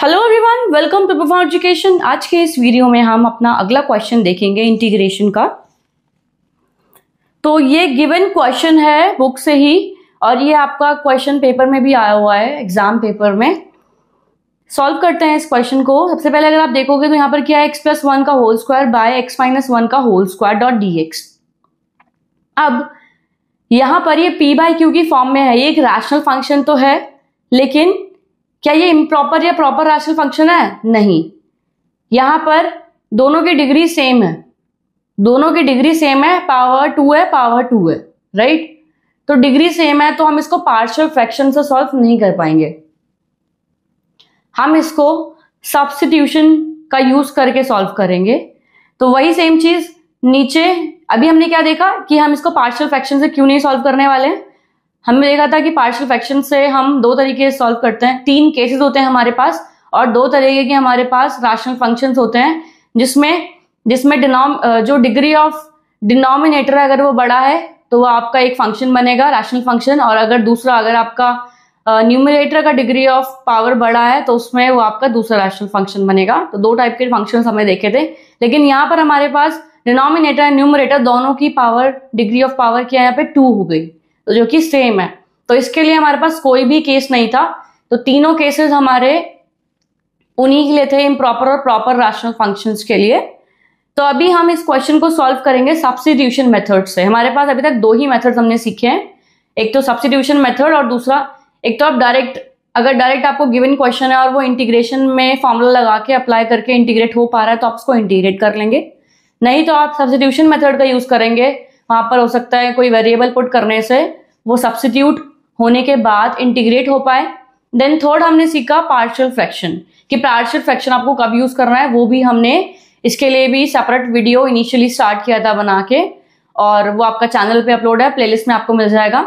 hello everyone welcome to before education आज के इस वीडियो में हम अपना अगला क्वेश्चन देखेंगे इंटीग्रेशन का तो ये गिवन क्वेश्चन है बुक से ही और ये आपका क्वेश्चन पेपर में भी आया हुआ है एग्जाम पेपर में सॉल्व करते हैं इस क्वेश्चन को सबसे पहले अगर आप देखोगे तो यहाँ पर क्या है एक्स प्लस वन का whole square by x minus one का whole square dot d x अब यहाँ पर ये पी बाय क्यू की फॉर्म में है ये एक रैशनल फंक्शन तो है लेकिन क्या ये इम्प्रॉपर या प्रॉपर राशनल फंक्शन है नहीं यहां पर दोनों की डिग्री सेम है दोनों की डिग्री सेम है पावर टू है पावर टू है राइट तो डिग्री सेम है तो हम इसको पार्शियल फ्रैक्शन से सॉल्व नहीं कर पाएंगे हम इसको सब्सिट्यूशन का यूज करके सॉल्व करेंगे तो वही सेम चीज नीचे अभी हमने क्या देखा कि हम इसको पार्शियल फ्रैक्शन से क्यों नहीं सॉल्व करने वाले हैं हमने देखा था कि पार्शियल फ्रैक्शन से हम दो तरीके से सॉल्व करते हैं तीन केसेस होते हैं हमारे पास और दो तरीके के हमारे पास राशनल फंक्शन होते हैं जिसमें जिसमें डिनोम जो डिग्री ऑफ डिनोमिनेटर अगर वो बड़ा है तो वो आपका एक फंक्शन बनेगा राशनल फंक्शन और अगर दूसरा अगर आपका न्यूमिनेटर का डिग्री ऑफ पावर बड़ा है तो उसमें वो आपका दूसरा राशनल फंक्शन बनेगा तो दो टाइप के फंक्शन हमें देखे थे लेकिन यहाँ पर हमारे पास डिनोमिनेटर एंड न्यूमरेटर दोनों की पावर डिग्री ऑफ पावर क्या यहाँ पे टू हो गई तो जो कि सेम है तो इसके लिए हमारे पास कोई भी केस नहीं था तो तीनों केसेस हमारे उन्हीं के लिए थे इम्प्रॉपर और प्रॉपर रैशनल फंक्शंस के लिए तो अभी हम इस क्वेश्चन को सॉल्व करेंगे सब्सिट्यूशन मेथड से हमारे पास अभी तक दो ही मेथड्स हमने सीखे हैं एक तो सब्सिट्यूशन मेथड और दूसरा एक तो आप डायरेक्ट अगर डायरेक्ट आपको गिवन क्वेश्चन है और वो इंटीग्रेशन में फॉर्मूला लगा के अप्लाई करके इंटीग्रेट हो पा रहा है तो आप उसको इंटीग्रेट कर लेंगे नहीं तो आप सब्सिट्यूशन मेथड का यूज करेंगे वहां पर हो सकता है कोई वेरिएबल पुट करने से वो सब्सिट्यूट होने के बाद इंटीग्रेट हो पाए देन थर्ड हमने सीखा पार्शियल फ्रैक्शन कि पार्शियल फ्रैक्शन आपको कब यूज करना है वो भी हमने इसके लिए भी सेपरेट वीडियो इनिशियली स्टार्ट किया था बना के और वो आपका चैनल पे अपलोड है प्लेलिस्ट में आपको मिल जाएगा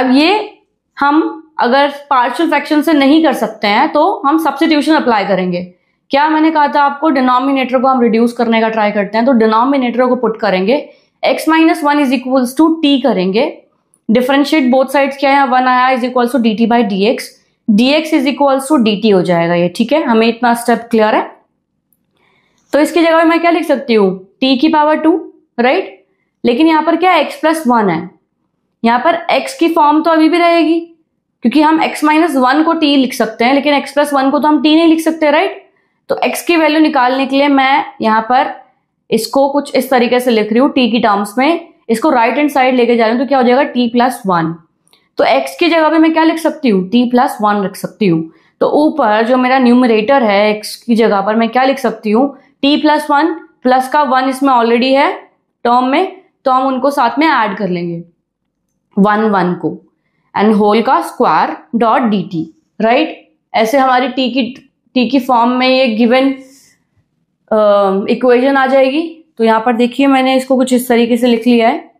अब ये हम अगर पार्शियल फ्रैक्शन से नहीं कर सकते हैं तो हम सब्सटीट्यूशन अप्लाई करेंगे क्या मैंने कहा था आपको डिनोमिनेटर को हम रिड्यूस करने का ट्राई करते हैं तो डिनोमिनेटर को पुट करेंगे x minus one is equals to t करेंगे डिफरेंशिएट बोथ साइड्स क्या है वन आया is equals to d t by d x d x is equals to d t हो जाएगा ये ठीक है हमें इतना स्टेप क्लियर है तो इसकी जगह मैं क्या लिख सकती हूँ टी की पावर टू राइट लेकिन यहाँ पर क्या एक्स प्लस वन है यहाँ पर एक्स की फॉर्म तो अभी भी रहेगी क्योंकि हम एक्स माइनस वन को टी लिख सकते हैं लेकिन एक्स प्लस वन को तो हम टी नहीं लिख सकते राइट तो एक्स की वैल्यू निकालने के लिए मैं यहाँ पर इसको कुछ इस तरीके से लिख रही हूँ टी की टर्म्स में इसको राइट हैंड साइड लेके जा रही हूँ तो क्या हो जाएगा t प्लस वन तो x की जगह पे मैं क्या लिख सकती हूँ t प्लस वन लिख सकती हूँ तो ऊपर जो मेरा न्यूमरेटर है एक्स की जगह पर मैं क्या लिख सकती हूँ टी प्लस वन प्लस का वन इसमें ऑलरेडी है टर्म में तो हम उनको साथ में एड कर लेंगे वन वन को एंड होल का square dot d t right ऐसे हमारी टी की टी की फॉर्म में ये गिवन इक्वेशन आ जाएगी तो यहां पर देखिए मैंने इसको कुछ इस तरीके से लिख लिया है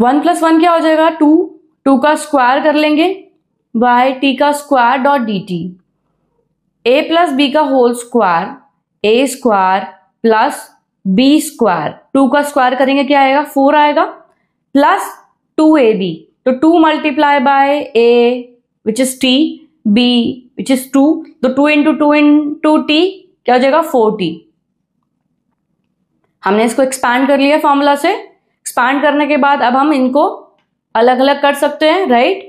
वन प्लस वन क्या हो जाएगा टू टू का स्क्वायर कर लेंगे बाय टी का square dot d t a plus b का whole square a square plus b square two का स्क्वायर करेंगे क्या आएगा फोर आएगा प्लस टू ए बी तो two multiply by a which is t b which is two तो two into two into two t हो जाएगा four T हमने इसको एक्सपैंड कर लिया फॉर्मूला से एक्सपैंड करने के बाद अब हम इनको अलग अलग कर सकते हैं राइट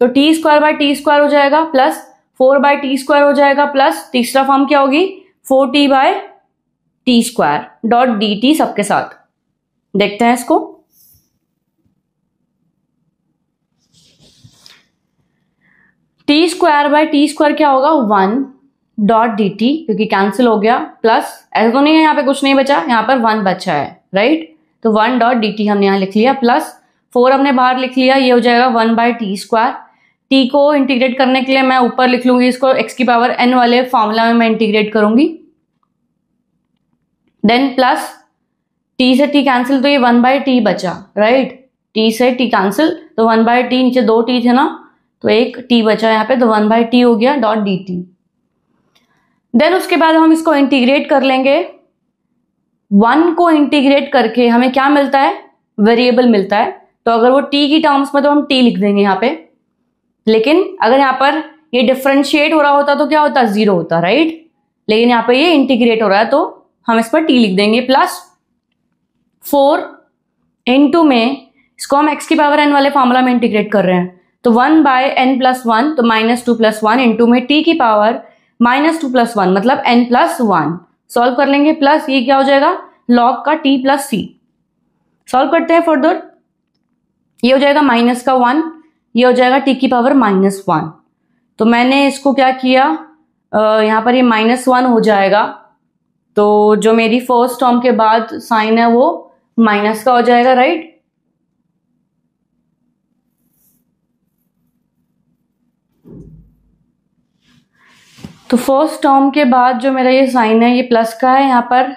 तो t square by t square हो जाएगा plus four by t square हो जाएगा प्लस तीसरा फॉर्म क्या होगी four t by t square dot d t सबके साथ देखते हैं इसको t square by t square क्या होगा वन डॉट डी टी क्योंकि कैंसिल हो गया प्लस ऐसा तो नहीं है यहाँ पे कुछ नहीं बचा यहाँ पर वन बचा है राइट तो वन डॉट डी टी हमने यहाँ लिख लिया प्लस फोर हमने बाहर लिख लिया ये हो जाएगा one by t square t को इंटीग्रेट करने के लिए मैं ऊपर लिख लूंगी इसको एक्स की पावर एन वाले फॉर्मूला में मैं इंटीग्रेट करूंगी देन प्लस टी से टी कैंसिल तो ये वन बाय टी बचा राइट टी से टी कैंसिल तो वन बाय टी नीचे दो टी थे ना तो एक टी बचा यहाँ पे तो वन बाई टी हो गया डॉट डी टी देन उसके बाद हम इसको इंटीग्रेट कर लेंगे वन को इंटीग्रेट करके हमें क्या मिलता है वेरिएबल मिलता है तो अगर वो टी की टर्म्स में तो हम टी लिख देंगे यहाँ पे लेकिन अगर यहाँ पर ये डिफ्रेंशिएट हो रहा होता तो क्या होता जीरो होता राइट लेकिन यहाँ पर ये इंटीग्रेट हो रहा है तो हम इस पर टी लिख देंगे प्लस फोर इन में इसको हम एक्स की पावर एन वाले फॉर्मूला में इंटीग्रेट कर रहे हैं तो one by n plus one तो minus two plus one into में टी की power minus two plus one मतलब एन प्लस वन सॉल्व कर लेंगे प्लस ये क्या हो जाएगा लॉग का टी प्लस सी सॉल्व करते हैं फर्दर ये हो जाएगा माइनस का वन ये हो जाएगा टी की पावर माइनस वन तो मैंने इसको क्या किया यहां पर ये माइनस वन हो जाएगा तो जो मेरी फर्स्ट टर्म के बाद साइन है वो माइनस का हो जाएगा राइट तो फर्स्ट टर्म के बाद जो मेरा ये साइन है ये प्लस का है यहाँ पर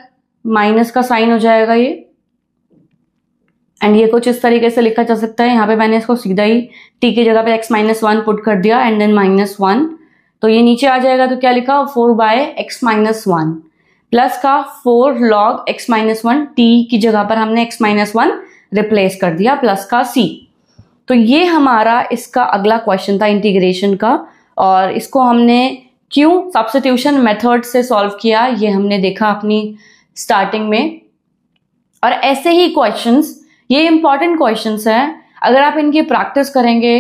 माइनस का साइन हो जाएगा ये एंड ये कुछ इस तरीके से लिखा जा सकता है यहाँ पे मैंने इसको सीधा ही टी की जगह पे एक्स माइनस वन पुट कर दिया एंड देन माइनस वन तो ये नीचे आ जाएगा तो क्या लिखा four by x minus one plus का four log x minus one t की जगह पर हमने एक्स माइनस वन रिप्लेस कर दिया प्लस का सी तो ये हमारा इसका अगला क्वेश्चन था इंटीग्रेशन का और इसको हमने क्यों सब्सिट्यूशन मेथड से सॉल्व किया ये हमने देखा अपनी स्टार्टिंग में और ऐसे ही क्वेश्चंस ये इंपॉर्टेंट क्वेश्चंस हैं अगर आप इनकी प्रैक्टिस करेंगे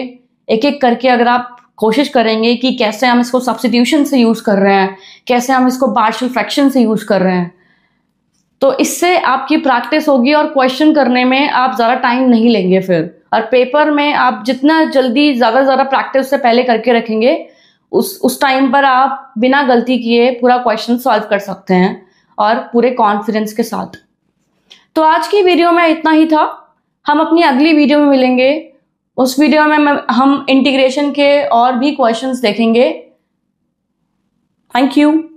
एक एक करके अगर आप कोशिश करेंगे कि कैसे हम इसको सब्सिट्यूशन से यूज़ कर रहे हैं कैसे हम इसको पार्शल फ्रैक्शन से यूज़ कर रहे हैं तो इससे आपकी प्रैक्टिस होगी और क्वेश्चन करने में आप ज़्यादा टाइम नहीं लेंगे फिर और पेपर में आप जितना जल्दी ज़्यादा ज़्यादा प्रैक्टिस से पहले करके रखेंगे उस उस टाइम पर आप बिना गलती किए पूरा क्वेश्चन सॉल्व कर सकते हैं और पूरे कॉन्फिडेंस के साथ तो आज की वीडियो में इतना ही था हम अपनी अगली वीडियो में मिलेंगे उस वीडियो में हम इंटीग्रेशन के और भी क्वेश्चंस देखेंगे थैंक यू